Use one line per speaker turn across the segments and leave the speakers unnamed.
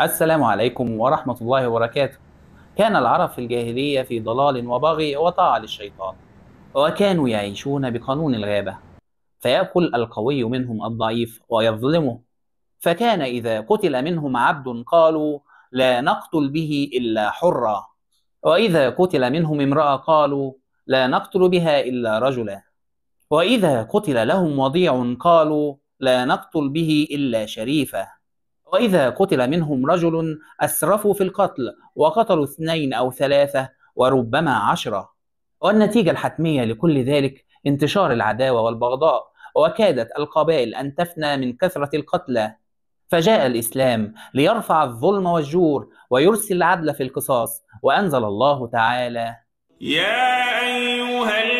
السلام عليكم ورحمة الله وبركاته كان العرب في الجاهلية في ضلال وبغي وطاعة للشيطان وكانوا يعيشون بقانون الغابة فيأكل القوي منهم الضعيف ويظلمه فكان إذا قتل منهم عبد قالوا لا نقتل به إلا حرا وإذا قتل منهم امرأة قالوا لا نقتل بها إلا رجلا وإذا قتل لهم وضيع قالوا لا نقتل به إلا شريفا وإذا قتل منهم رجل أسرفوا في القتل وقتلوا اثنين أو ثلاثة وربما عشرة والنتيجة الحتمية لكل ذلك انتشار العداوة والبغضاء وكادت القبائل أن تفنى من كثرة القتلى فجاء الإسلام ليرفع الظلم والجور ويرسل العدل في القصاص وأنزل الله تعالى
يا أيها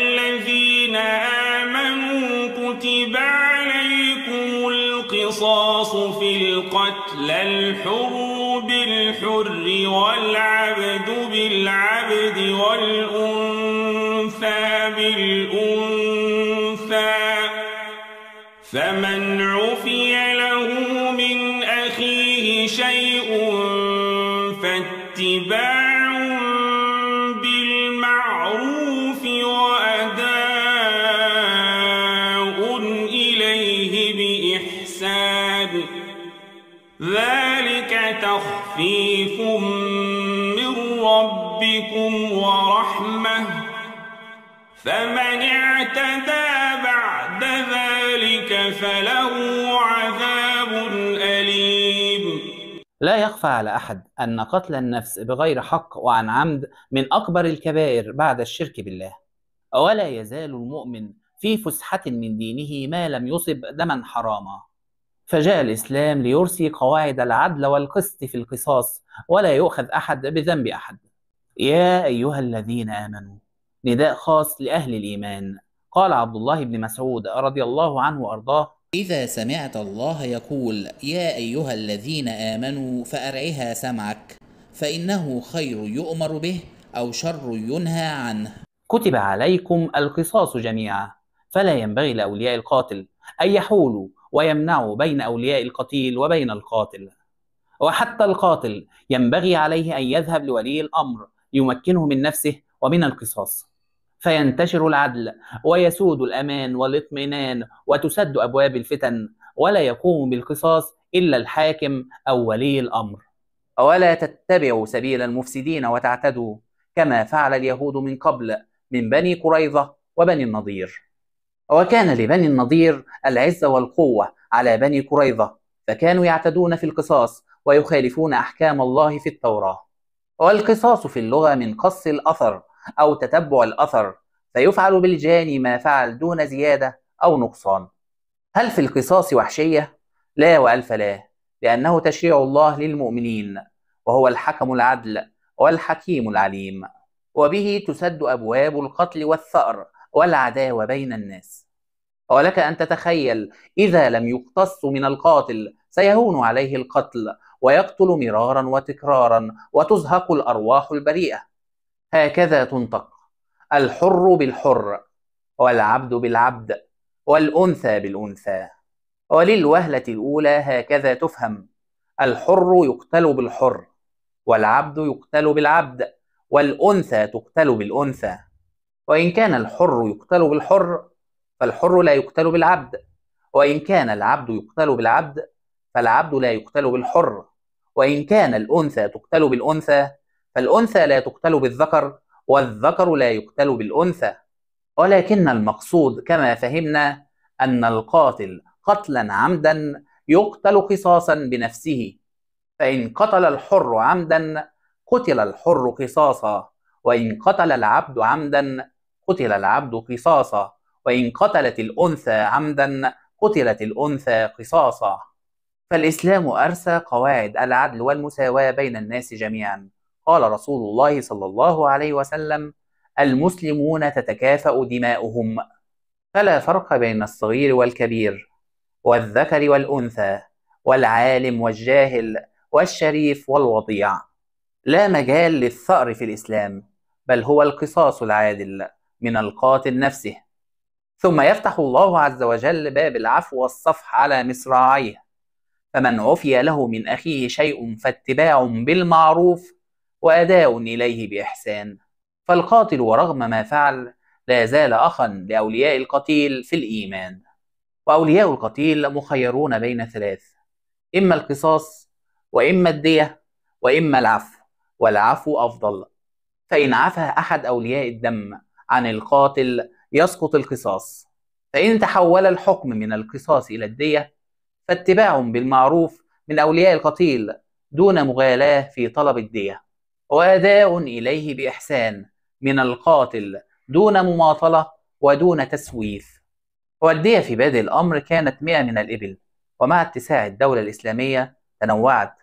لا الحر بالحر والعبد بالعبد والأنثى بالأنثى فمن عفي له من أخيه شيء فاتباعه تخفيف من ربكم ورحمة فمن اعتدى بعد ذلك فله عذاب أليم
لا يخفى على أحد أن قتل النفس بغير حق وعن عمد من أكبر الكبائر بعد الشرك بالله ولا يزال المؤمن في فسحة من دينه ما لم يصب دما حراما فجاء الإسلام ليرسي قواعد العدل والقسط في القصاص ولا يؤخذ أحد بذنب أحد يا أيها الذين آمنوا نداء خاص لأهل الإيمان قال عبد الله بن مسعود رضي الله عنه وأرضاه إذا سمعت الله يقول يا أيها الذين آمنوا فأرعها سمعك فإنه خير يؤمر به أو شر ينهى عنه كتب عليكم القصاص جميعا فلا ينبغي لأولياء القاتل أن يحولوا ويمنعه بين أولياء القتيل وبين القاتل وحتى القاتل ينبغي عليه أن يذهب لولي الأمر يمكنه من نفسه ومن القصاص فينتشر العدل ويسود الأمان والاطمئنان وتسد أبواب الفتن ولا يقوم بالقصاص إلا الحاكم أو ولي الأمر ولا تتبعوا سبيل المفسدين وتعتدوا كما فعل اليهود من قبل من بني قريظة وبني النضير وكان لبني النضير العزة والقوة على بني قريظة فكانوا يعتدون في القصاص ويخالفون أحكام الله في التوراة والقصاص في اللغة من قص الأثر أو تتبع الأثر فيفعل بالجاني ما فعل دون زيادة أو نقصان هل في القصاص وحشية؟ لا وألف لا لأنه تشريع الله للمؤمنين وهو الحكم العدل والحكيم العليم وبه تسد أبواب القتل والثأر والعداوة بين الناس ولك أن تتخيل إذا لم يقتص من القاتل سيهون عليه القتل ويقتل مرارا وتكرارا وتزهق الأرواح البريئة هكذا تنطق الحر بالحر والعبد بالعبد والأنثى بالأنثى وللوهلة الأولى هكذا تفهم الحر يقتل بالحر والعبد يقتل بالعبد والأنثى تقتل بالأنثى وإن كان الحر يقتل بالحر فالحر لا يقتل بالعبد وإن كان العبد يقتل بالعبد فالعبد لا يقتل بالحر وإن كان الأنثى تقتل بالأنثى فالأنثى لا تقتل بالذكر والذكر لا يقتل بالأنثى ولكن المقصود كما فهمنا أن القاتل قتلا عمدا يقتل قصاصا بنفسه فإن قتل الحر عمدا قتل الحر قصاصا وإن قتل العبد عمدا قتل العبد قصاصا وإن قتلت الأنثى عمدا قتلت الأنثى قصاصا فالإسلام أرسى قواعد العدل والمساواة بين الناس جميعا قال رسول الله صلى الله عليه وسلم المسلمون تتكافأ دماؤهم فلا فرق بين الصغير والكبير والذكر والأنثى والعالم والجاهل والشريف والوضيع لا مجال للثأر في الإسلام بل هو القصاص العادل من القاتل نفسه ثم يفتح الله عز وجل باب العفو والصفح على مصراعيه فمن عفي له من أخيه شيء فاتباع بالمعروف وأداء إليه بإحسان فالقاتل ورغم ما فعل لا زال أخا لأولياء القتيل في الإيمان وأولياء القتيل مخيرون بين ثلاث إما القصاص وإما الدية وإما العفو والعفو أفضل فإن عفى أحد أولياء الدم عن القاتل يسقط القصاص فإن تحول الحكم من القصاص إلى الدية فاتباع بالمعروف من أولياء القتيل دون مغالاة في طلب الدية وأداء إليه بإحسان من القاتل دون مماطلة ودون تسويف والدية في بادئ الأمر كانت 100 من الإبل ومع اتساع الدولة الإسلامية تنوعت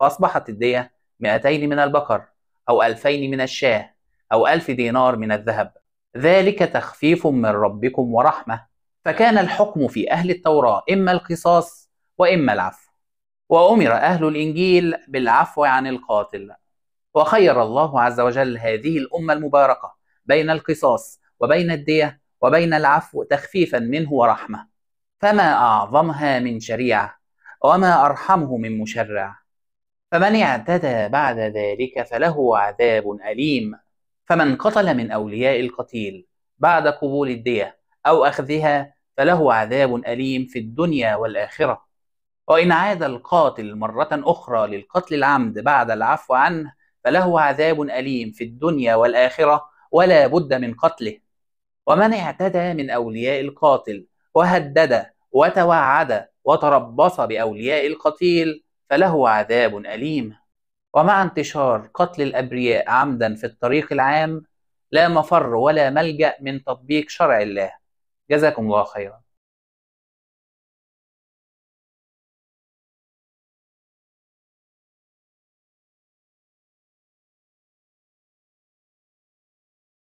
فأصبحت الدية 200 من البقر أو 2000 من الشاه أو 1000 دينار من الذهب ذلك تخفيف من ربكم ورحمة فكان الحكم في أهل التوراة إما القصاص وإما العفو وأمر أهل الإنجيل بالعفو عن القاتل وخير الله عز وجل هذه الأمة المباركة بين القصاص وبين الدية وبين العفو تخفيفا منه ورحمة فما أعظمها من شريعة وما أرحمه من مشرع فمن اعتدى بعد ذلك فله عذاب أليم فمن قتل من أولياء القتيل بعد قبول الدية أو أخذها فله عذاب أليم في الدنيا والآخرة وإن عاد القاتل مرة أخرى للقتل العمد بعد العفو عنه فله عذاب أليم في الدنيا والآخرة ولا بد من قتله ومن اعتدى من أولياء القاتل وهدد وتوعد وتربص بأولياء القتيل فله عذاب أليم ومع انتشار قتل الأبرياء عمدا في الطريق العام لا مفر ولا
ملجأ من تطبيق شرع الله جزاكم الله خيرا